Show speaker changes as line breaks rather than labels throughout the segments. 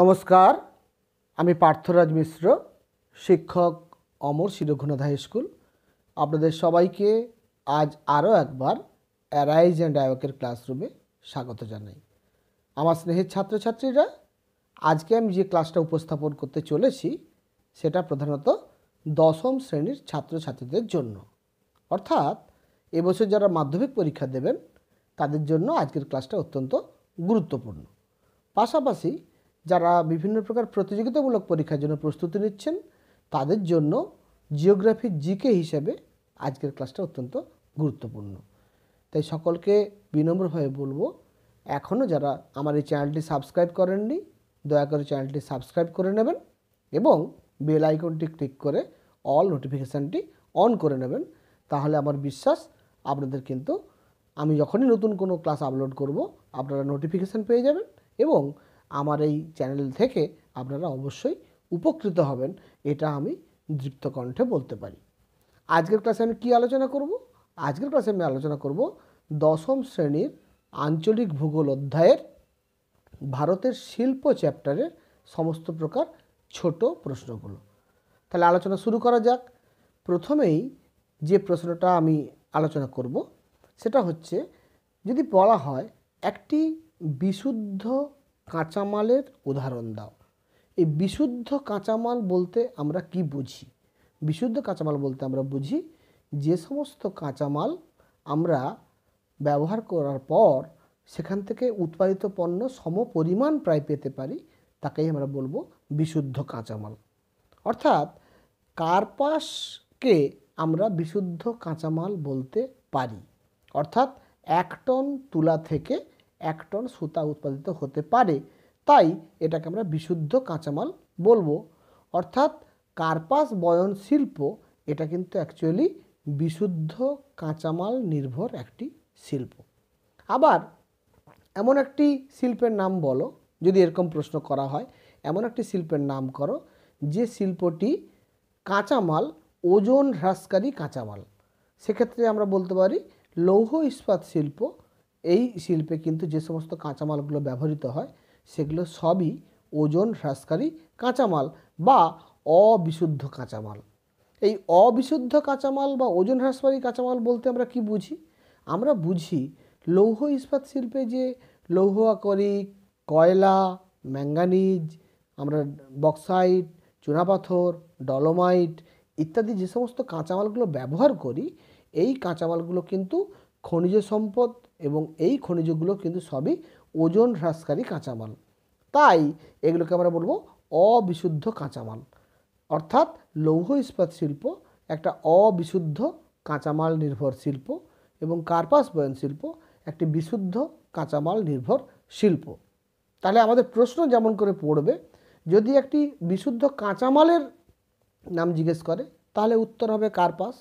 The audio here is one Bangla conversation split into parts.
নমস্কার আমি পার্থরাজ মিশ্র শিক্ষক অমর শিরঘুনাথ হাই স্কুল আপনাদের সবাইকে আজ আরও একবার অ্যারাইজ অ্যান্ড আয়োকের ক্লাসরুমে স্বাগত জানাই আমার স্নেহের ছাত্রছাত্রীরা আজকে আমি যে ক্লাসটা উপস্থাপন করতে চলেছি সেটা প্রধানত দশম শ্রেণীর ছাত্রছাত্রীদের জন্য অর্থাৎ এবছর যারা মাধ্যমিক পরীক্ষা দেবেন তাদের জন্য আজকের ক্লাসটা অত্যন্ত গুরুত্বপূর্ণ পাশাপাশি যারা বিভিন্ন প্রকার প্রতিযোগিতামূলক পরীক্ষার জন্য প্রস্তুতি নিচ্ছেন তাদের জন্য জিওগ্রাফি জিকে হিসাবে আজকের ক্লাসটা অত্যন্ত গুরুত্বপূর্ণ তাই সকলকে বিনম্রভাবে বলবো এখনও যারা আমার এই চ্যানেলটি সাবস্ক্রাইব করেননি দয়া করে চ্যানেলটি সাবস্ক্রাইব করে নেবেন এবং বেল আইকনটি ক্লিক করে অল নোটিফিকেশানটি অন করে নেবেন তাহলে আমার বিশ্বাস আপনাদের কিন্তু আমি যখনই নতুন কোনো ক্লাস আপলোড করব আপনারা নোটিফিকেশান পেয়ে যাবেন এবং আমার এই চ্যানেল থেকে আপনারা অবশ্যই উপকৃত হবেন এটা আমি দৃপ্ত কণ্ঠে বলতে পারি আজকের ক্লাসে আমি কী আলোচনা করব আজকের ক্লাসে আমি আলোচনা করব দশম শ্রেণীর আঞ্চলিক ভূগোল অধ্যায়ের ভারতের শিল্প চ্যাপ্টারের সমস্ত প্রকার ছোট প্রশ্নগুলো তাহলে আলোচনা শুরু করা যাক প্রথমেই যে প্রশ্নটা আমি আলোচনা করব সেটা হচ্ছে যদি বলা হয় একটি বিশুদ্ধ কাঁচামালের উদাহরণ দাও এই বিশুদ্ধ কাঁচামাল বলতে আমরা কি বুঝি বিশুদ্ধ কাঁচামাল বলতে আমরা বুঝি যে সমস্ত কাঁচামাল আমরা ব্যবহার করার পর সেখান থেকে উৎপাদিত পণ্য সম পরিমাণ প্রায় পেতে পারি তাকেই আমরা বলবো বিশুদ্ধ কাঁচামাল অর্থাৎ কার্পাসকে আমরা বিশুদ্ধ কাঁচামাল বলতে পারি অর্থাৎ এক টন তুলা থেকে এক টন সুতা উৎপাদিত হতে পারে তাই এটাকে আমরা বিশুদ্ধ কাঁচামাল বলবো অর্থাৎ কার্পাস বয়ন শিল্প এটা কিন্তু অ্যাকচুয়ালি বিশুদ্ধ কাঁচামাল নির্ভর একটি শিল্প আবার এমন একটি শিল্পের নাম বলো যদি এরকম প্রশ্ন করা হয় এমন একটি শিল্পের নাম করো যে শিল্পটি কাঁচামাল ওজন হ্রাসকারী কাঁচামাল সেক্ষেত্রে আমরা বলতে পারি লৌহ ইস্পাত শিল্প এই শিল্পে কিন্তু যে সমস্ত কাঁচামালগুলো ব্যবহৃত হয় সেগুলো সবই ওজন হ্রাসকারী কাঁচামাল বা অবিশুদ্ধ কাঁচামাল এই অবিশুদ্ধ কাঁচামাল বা ওজন হ্রাসকারী কাঁচামাল বলতে আমরা কি বুঝি আমরা বুঝি লৌহ ইস্পাত শিল্পে যে লৌহ আকরিক কয়লা ম্যাঙ্গানিজ আমরা বক্সাইট চুনাপাথর ডলোমাইট ইত্যাদি যে সমস্ত কাঁচামালগুলো ব্যবহার করি এই কাঁচামালগুলো কিন্তু খনিজ সম্পদ এবং এই খনিজগুলো কিন্তু সবই ওজন হ্রাসকারী কাঁচামাল তাই এগুলোকে আমরা বলবো অবিশুদ্ধ কাঁচামাল অর্থাৎ লৌহ ইস্পাত শিল্প একটা অবিশুদ্ধ কাঁচামাল নির্ভর শিল্প এবং কার্পাস বয়ন শিল্প একটি বিশুদ্ধ কাঁচামাল নির্ভর শিল্প তাহলে আমাদের প্রশ্ন যেমন করে পড়বে যদি একটি বিশুদ্ধ কাঁচামালের নাম জিজ্ঞেস করে তাহলে উত্তর হবে কার্পাস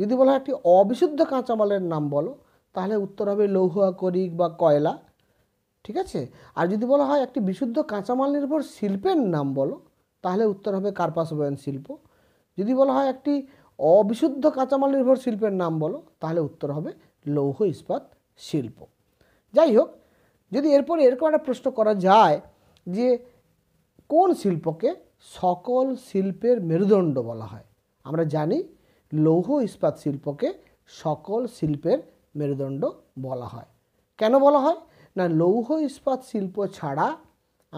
যদি বলা হয় একটি অবিশুদ্ধ কাঁচামালের নাম বলো তাহলে উত্তর হবে লৌহ আকরিক বা কয়লা ঠিক আছে আর যদি বলা হয় একটি বিশুদ্ধ কাঁচামাল নির্ভর শিল্পের নাম বলো তাহলে উত্তর হবে কার্পাস বয়ন শিল্প যদি বলা হয় একটি অবিশুদ্ধ কাঁচামাল নির্ভর শিল্পের নাম বলো তাহলে উত্তর হবে লৌহ ইস্পাত শিল্প যাই হোক যদি এরপরে এরকম একটা প্রশ্ন করা যায় যে কোন শিল্পকে সকল শিল্পের মেরুদণ্ড বলা হয় আমরা জানি লৌহ ইস্পাত শিল্পকে সকল শিল্পের মেরুদণ্ড বলা হয় কেন বলা হয় না লৌহ ইস্পাত শিল্প ছাড়া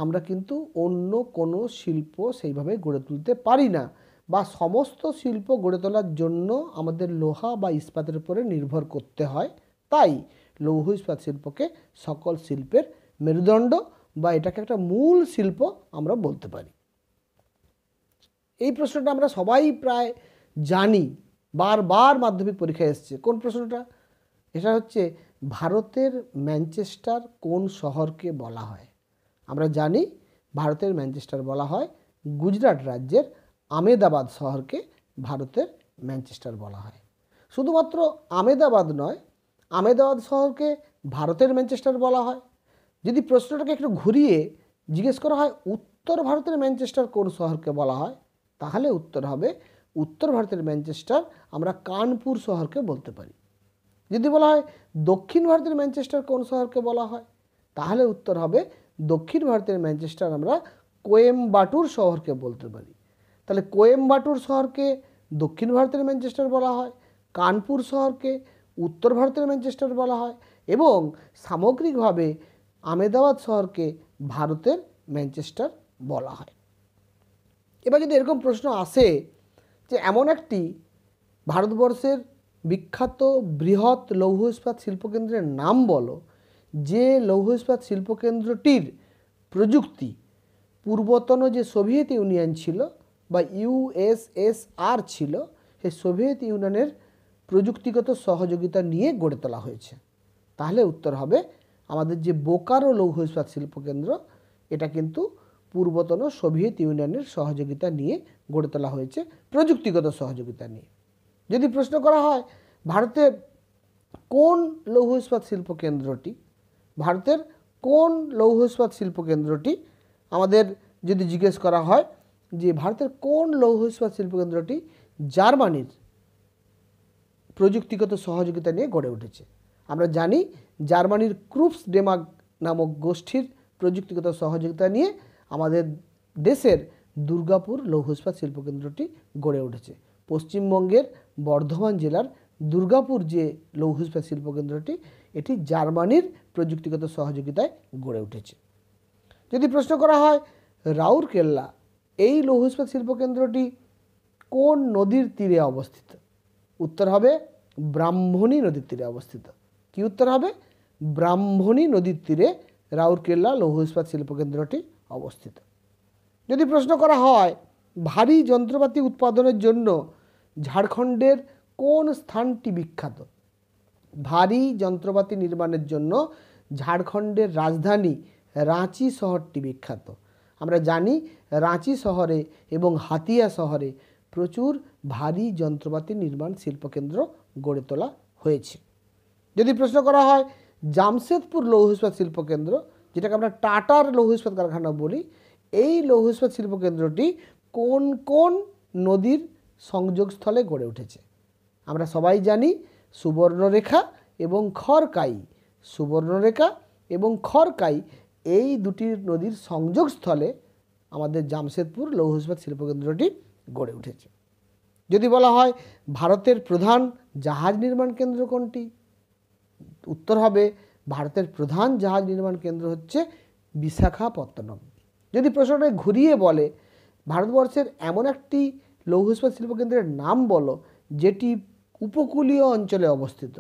আমরা কিন্তু অন্য কোনো শিল্প সেইভাবে গড়ে তুলতে পারি না বা সমস্ত শিল্প গড়ে তোলার জন্য আমাদের লোহা বা ইস্পাতের উপরে নির্ভর করতে হয় তাই লৌহ ইস্পাত শিল্পকে সকল শিল্পের মেরুদণ্ড বা এটাকে একটা মূল শিল্প আমরা বলতে পারি এই প্রশ্নটা আমরা সবাই প্রায় জানি বারবার মাধ্যমিক পরীক্ষায় এসছে কোন প্রশ্নটা সেটা হচ্ছে ভারতের ম্যানচেস্টার কোন শহরকে বলা হয় আমরা জানি ভারতের ম্যানচেস্টার বলা হয় গুজরাট রাজ্যের আমেদাবাদ শহরকে ভারতের ম্যানচেস্টার বলা হয় শুধুমাত্র আমেদাবাদ নয় আমেদাবাদ শহরকে ভারতের ম্যানচেস্টার বলা হয় যদি প্রশ্নটাকে একটু ঘুরিয়ে জিজ্ঞেস করা হয় উত্তর ভারতের ম্যানচেস্টার কোন শহরকে বলা হয় তাহলে উত্তর হবে উত্তর ভারতের ম্যানচেস্টার আমরা কানপুর শহরকে বলতে পারি যদি বলা হয় দক্ষিণ ভারতের ম্যানচেস্টার কোন শহরকে বলা হয় তাহলে উত্তর হবে দক্ষিণ ভারতের ম্যানচেস্টার আমরা কোয়েম্বাটুর শহরকে বলতে পারি তাহলে কোয়েম্বাটুর শহরকে দক্ষিণ ভারতের ম্যানচেস্টার বলা হয় কানপুর শহরকে উত্তর ভারতের ম্যানচেস্টার বলা হয় এবং সামগ্রিকভাবে আমেদাবাদ শহরকে ভারতের ম্যানচেস্টার বলা হয় এবার যদি এরকম প্রশ্ন আসে যে এমন একটি ভারতবর্ষের বিখ্যাত বৃহৎ লৌহ ইস্পাত শিল্পকেন্দ্রের নাম বলো যে লৌহ ইস্পাত শিল্পকেন্দ্রটির প্রযুক্তি পূর্বতন যে সোভিয়েত ইউনিয়ন ছিল বা ইউএসএসআর ছিল সে সোভিয়েত ইউনিয়নের প্রযুক্তিগত সহযোগিতা নিয়ে গড়ে তোলা হয়েছে তাহলে উত্তর হবে আমাদের যে বোকারো লৌহ ইস্পাত শিল্পকেন্দ্র এটা কিন্তু পূর্বতন সোভিয়েত ইউনিয়নের সহযোগিতা নিয়ে গড়ে তোলা হয়েছে প্রযুক্তিগত সহযোগিতা নিয়ে যদি প্রশ্ন করা হয় ভারতের কোন লৌহ ইস্পাত শিল্প কেন্দ্রটি ভারতের কোন লৌহ ইস্পাত শিল্প কেন্দ্রটি আমাদের যদি জিজ্ঞেস করা হয় যে ভারতের কোন লৌহ ইস্পাত শিল্প কেন্দ্রটি জার্মানির প্রযুক্তিগত সহযোগিতা নিয়ে গড়ে উঠেছে আমরা জানি জার্মানির ক্রুপস ডেমাগ নামক গোষ্ঠীর প্রযুক্তিগত সহযোগিতা নিয়ে আমাদের দেশের দুর্গাপুর লৌহ ইস্পাত শিল্পকেন্দ্রটি গড়ে উঠেছে পশ্চিমবঙ্গের বর্ধমান জেলার দুর্গাপুর যে ইস্পাত শিল্পকেন্দ্রটি এটি জার্মানির প্রযুক্তিগত সহযোগিতায় গড়ে উঠেছে যদি প্রশ্ন করা হয় রাউরকেল্লা এই লৌহস্পাত শিল্পকেন্দ্রটি কোন নদীর তীরে অবস্থিত উত্তর হবে ব্রাহ্মণী নদীর তীরে অবস্থিত কি উত্তর হবে ব্রাহ্মণী নদীর তীরে রাউরকেল্লা লৌহ ইস্পাত শিল্পকেন্দ্রটি অবস্থিত যদি প্রশ্ন করা হয় ভারী যন্ত্রপাতি উৎপাদনের জন্য ঝাড়খণ্ডের কোন স্থানটি বিখ্যাত ভারী যন্ত্রপাতি নির্মাণের জন্য ঝাড়খণ্ডের রাজধানী রাঁচি শহরটি বিখ্যাত আমরা জানি রাঁচি শহরে এবং হাতিয়া শহরে প্রচুর ভারী যন্ত্রপাতি নির্মাণ শিল্পকেন্দ্র গড়ে তোলা হয়েছে যদি প্রশ্ন করা হয় জামশেদপুর লৌহ ইস্পাত শিল্পকেন্দ্র যেটাকে আমরা টাটার লৌহ ইস্পাত কারখানা বলি এই লৌহ ইস্পাত শিল্পকেন্দ্রটি কোন কোন নদীর সংযোগস্থলে গড়ে উঠেছে আমরা সবাই জানি সুবর্ণরেখা এবং খরকাই সুবর্ণরেখা এবং খরকাই এই দুটি নদীর সংযোগস্থলে আমাদের জামশেদপুর লৌহস্পাত শিল্পকেন্দ্রটি গড়ে উঠেছে যদি বলা হয় ভারতের প্রধান জাহাজ নির্মাণ কেন্দ্র কোনটি উত্তর হবে ভারতের প্রধান জাহাজ নির্মাণ কেন্দ্র হচ্ছে বিশাখাপত্তনম যদি প্রশ্নটা ঘুরিয়ে বলে ভারতবর্ষের এমন একটি লৌহস্পাত শিল্পকেন্দ্রের নাম বলো যেটি উপকূলীয় অঞ্চলে অবস্থিত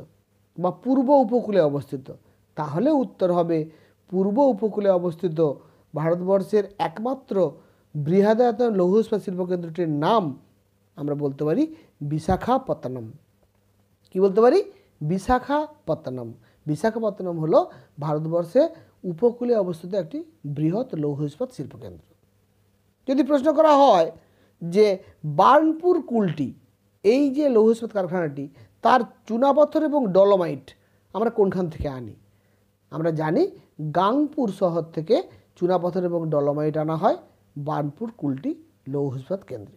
বা পূর্ব উপকূলে অবস্থিত তাহলে উত্তর হবে পূর্ব উপকূলে অবস্থিত ভারতবর্ষের একমাত্র বৃহদায়তন লৌহস্পাত শিল্পকেন্দ্রটির নাম আমরা বলতে পারি বিশাখাপত্তনম কি বলতে পারি বিশাখাপত্তনম বিশাখাপত্তনম হলো ভারতবর্ষে উপকূলে অবস্থিত একটি বৃহৎ লৌহ ইস্পাত শিল্পকেন্দ্র যদি প্রশ্ন করা হয় যে বার্নপুর কুলটি এই যে লৌহস্পাত কারখানাটি তার চুনাপথর এবং ডলোমাইট আমরা কোনখান থেকে আনি আমরা জানি গাংপুর শহর থেকে চুনাপথর এবং ডলোমাইট আনা হয় বার্নপুর কুলটি লৌহস্পাত কেন্দ্রে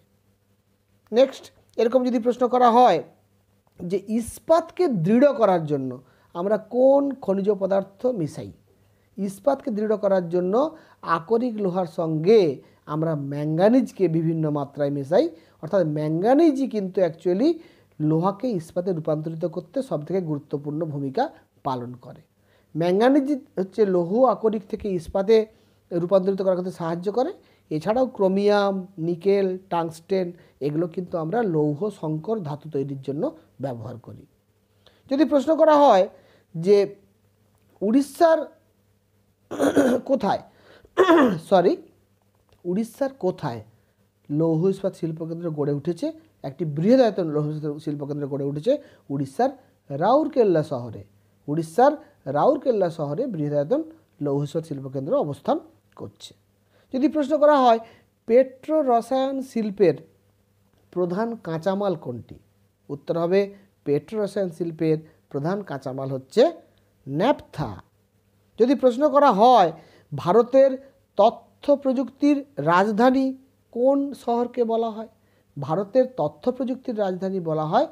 নেক্সট এরকম যদি প্রশ্ন করা হয় যে ইস্পাতকে দৃঢ় করার জন্য আমরা কোন খনিজ পদার্থ মিশাই ইস্পাতকে দৃঢ় করার জন্য আকরিক লোহার সঙ্গে আমরা ম্যাঙ্গানিজকে বিভিন্ন মাত্রায় মেশাই অর্থাৎ ম্যাঙ্গানিজই কিন্তু অ্যাকচুয়ালি লোহাকে ইস্পাতে রূপান্তরিত করতে সবথেকে গুরুত্বপূর্ণ ভূমিকা পালন করে ম্যাঙ্গানিজ হচ্ছে লৌহ আকরিক থেকে ইস্পাতে রূপান্তরিত করার ক্ষেত্রে সাহায্য করে এছাড়াও ক্রোমিয়াম নিকেল টাংস্টেন এগুলো কিন্তু আমরা লৌহ সংকর ধাতু তৈরির জন্য ব্যবহার করি যদি প্রশ্ন করা হয় যে উড়িষ্যার কোথায় সরি উড়িষ্যার কোথায় লৌহ ইস্পাত শিল্পকেন্দ্র গড়ে উঠেছে একটি বৃহদায়তন লৌহ শিল্পকেন্দ্র গড়ে উঠেছে উড়িষ্যার রাউরকেল্লা শহরে উড়িষ্যার রাউরকেল্লা শহরে বৃহদায়তন লৌহ ইস্পাত শিল্পকেন্দ্র অবস্থান করছে যদি প্রশ্ন করা হয় পেট্রো রসায়ন শিল্পের প্রধান কাঁচামাল কোনটি উত্তর হবে পেট্রো রসায়ন শিল্পের প্রধান কাঁচামাল হচ্ছে ন্যাপথা যদি প্রশ্ন করা হয় ভারতের তথ্য তথ্য প্রযুক্তির রাজধানী কোন শহরকে বলা হয় ভারতের তথ্য প্রযুক্তির রাজধানী বলা হয়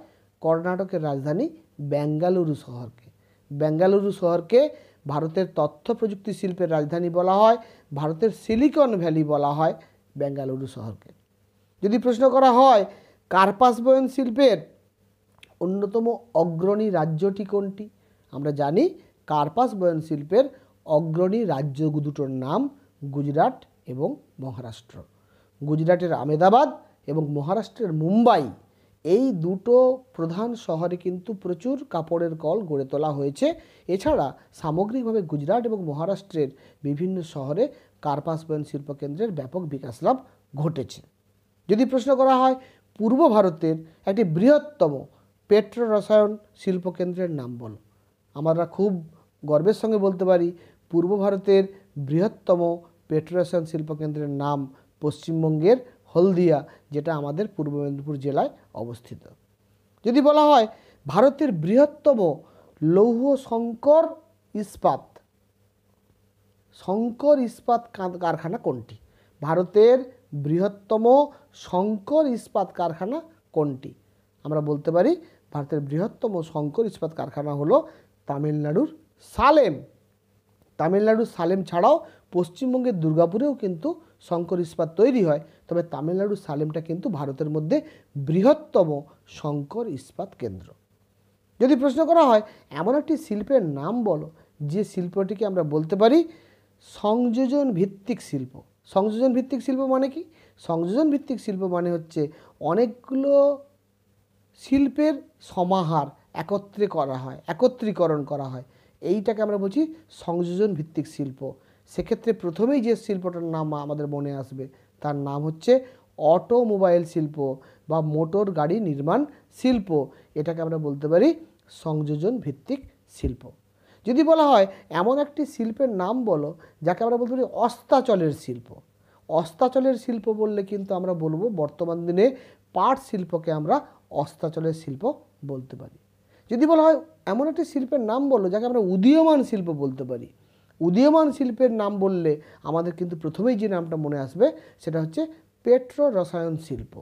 কর্ণাটকের রাজধানী বেঙ্গালুরু শহরকে বেঙ্গালুরু শহরকে ভারতের তথ্য প্রযুক্তি শিল্পের রাজধানী বলা হয় ভারতের সিলিকন ভ্যালি বলা হয় বেঙ্গালুরু শহরকে যদি প্রশ্ন করা হয় কার্পাস বয়ন শিল্পের অন্যতম অগ্রণী রাজ্যটি কোনটি আমরা জানি কার্পাস বয়ন শিল্পের অগ্রণী রাজ্য দুটোর নাম গুজরাট এবং মহারাষ্ট্র গুজরাটের আমেদাবাদ এবং মহারাষ্ট্রের মুম্বাই এই দুটো প্রধান শহরে কিন্তু প্রচুর কাপড়ের কল গড়ে তোলা হয়েছে এছাড়া সামগ্রিকভাবে গুজরাট এবং মহারাষ্ট্রের বিভিন্ন শহরে কার্পাস বয়ন শিল্পকেন্দ্রের ব্যাপক বিকাশ লাভ ঘটেছে যদি প্রশ্ন করা হয় পূর্ব ভারতের একটি বৃহত্তম পেট্রো রসায়ন শিল্পকেন্দ্রের নাম বল আমরা খুব গর্বের সঙ্গে বলতে পারি পূর্ব ভারতের বৃহত্তম পেট্রোরেশন শিল্পকেন্দ্রের নাম পশ্চিমবঙ্গের হলদিয়া যেটা আমাদের পূর্ব মেদিনীপুর জেলায় অবস্থিত যদি বলা হয় ভারতের বৃহত্তম লৌহ শঙ্কর ইস্পাত শঙ্কর ইস্পাত কারখানা কোনটি ভারতের বৃহত্তম শঙ্কর ইস্পাত কারখানা কোনটি আমরা বলতে পারি ভারতের বৃহত্তম শঙ্কর ইস্পাত কারখানা হলো তামিলনাড়ুর সালেম তামিলনাড়ুর সালেম ছাড়াও পশ্চিমবঙ্গের দুর্গাপুরেও কিন্তু শঙ্কর ইস্পাত তৈরি হয় তবে তামিলনাড়ু সালেমটা কিন্তু ভারতের মধ্যে বৃহত্তম শঙ্কর ইস্পাত কেন্দ্র যদি প্রশ্ন করা হয় এমন একটি শিল্পের নাম বলো যে শিল্পটিকে আমরা বলতে পারি সংযোজন ভিত্তিক শিল্প সংযোজন ভিত্তিক শিল্প মানে কি সংযোজন ভিত্তিক শিল্প মানে হচ্ছে অনেকগুলো শিল্পের সমাহার একত্রে করা হয় একত্রীকরণ করা হয় এইটাকে আমরা বলছি সংযোজন ভিত্তিক শিল্প সেক্ষেত্রে প্রথমেই যে শিল্পটার নাম আমাদের মনে আসবে তার নাম হচ্ছে অটোমোবাইল শিল্প বা মোটর গাড়ি নির্মাণ শিল্প এটাকে আমরা বলতে পারি সংযোজন ভিত্তিক শিল্প যদি বলা হয় এমন একটি শিল্পের নাম বলো যাকে আমরা বলতে পারি অস্তাচলের শিল্প অস্তাচলের শিল্প বললে কিন্তু আমরা বলবো বর্তমান দিনে পাট শিল্পকে আমরা অস্তাচলের শিল্প বলতে পারি যদি বলা হয় এমন একটি শিল্পের নাম বলো যাকে আমরা উদীয়মান শিল্প বলতে পারি উদীয়মান শিল্পের নাম বললে আমাদের কিন্তু প্রথমেই যে নামটা মনে আসবে সেটা হচ্ছে পেট্রো রসায়ন শিল্প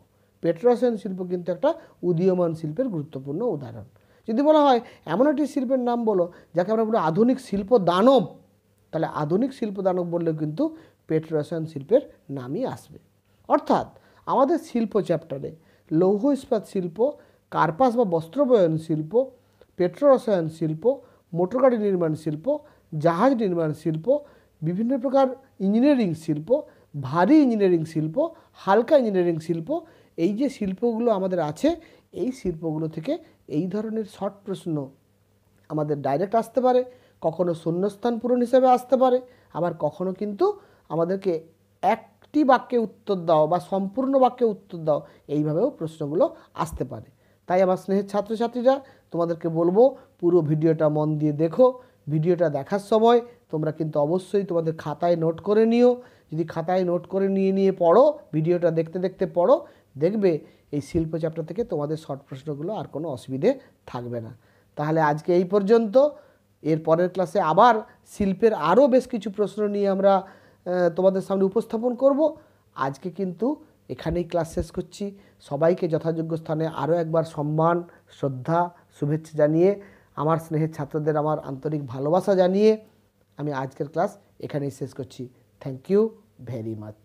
পেট্রো রসায়ন শিল্প কিন্তু একটা উদীয়মান শিল্পের গুরুত্বপূর্ণ উদাহরণ যদি বলা হয় এমন একটি শিল্পের নাম বলো যাকে আমরা বলি আধুনিক শিল্প দানব তাহলে আধুনিক শিল্প দানব বললেও কিন্তু পেট্রো রসায়ন শিল্পের নামই আসবে অর্থাৎ আমাদের শিল্প চ্যাপ্টারে লৌহ ইস্পাত শিল্প কার্পাস বা বস্ত্রবয়ন শিল্প পেট্রো রসায়ন শিল্প মোটরগাড়ি নির্মাণ শিল্প জাহাজ নির্মাণ শিল্প বিভিন্ন প্রকার ইঞ্জিনিয়ারিং শিল্প ভারী ইঞ্জিনিয়ারিং শিল্প হালকা ইঞ্জিনিয়ারিং শিল্প এই যে শিল্পগুলো আমাদের আছে এই শিল্পগুলো থেকে এই ধরনের শর্ট প্রশ্ন আমাদের ডাইরেক্ট আসতে পারে কখনো শূন্যস্থান পূরণ হিসেবে আসতে পারে আবার কখনো কিন্তু আমাদেরকে একটি বাক্যে উত্তর দাও বা সম্পূর্ণ বাক্যে উত্তর দাও এইভাবেও প্রশ্নগুলো আসতে পারে তাই আমার স্নেহের ছাত্রছাত্রীরা তোমাদেরকে বলবো পুরো ভিডিওটা মন দিয়ে দেখো ভিডিওটা দেখার সময় তোমরা কিন্তু অবশ্যই তোমাদের খাতায় নোট করে নিও যদি খাতায় নোট করে নিয়ে নিয়ে পড়ো ভিডিওটা দেখতে দেখতে পড়ো দেখবে এই শিল্প চ্যাপ্টার থেকে তোমাদের শর্ট প্রশ্নগুলো আর কোনো অসুবিধে থাকবে না তাহলে আজকে এই পর্যন্ত এর পরের ক্লাসে আবার শিল্পের আরও বেশ কিছু প্রশ্ন নিয়ে আমরা তোমাদের সামনে উপস্থাপন করব আজকে কিন্তু এখানেই ক্লাস শেষ করছি সবাইকে যথাযোগ্য স্থানে আরও একবার সম্মান শ্রদ্ধা শুভেচ্ছা জানিয়ে আমার স্নেহের ছাত্রদের আমার আন্তরিক ভালোবাসা জানিয়ে আমি আজকের ক্লাস এখানেই শেষ করছি থ্যাংক ইউ ভেরি মাচ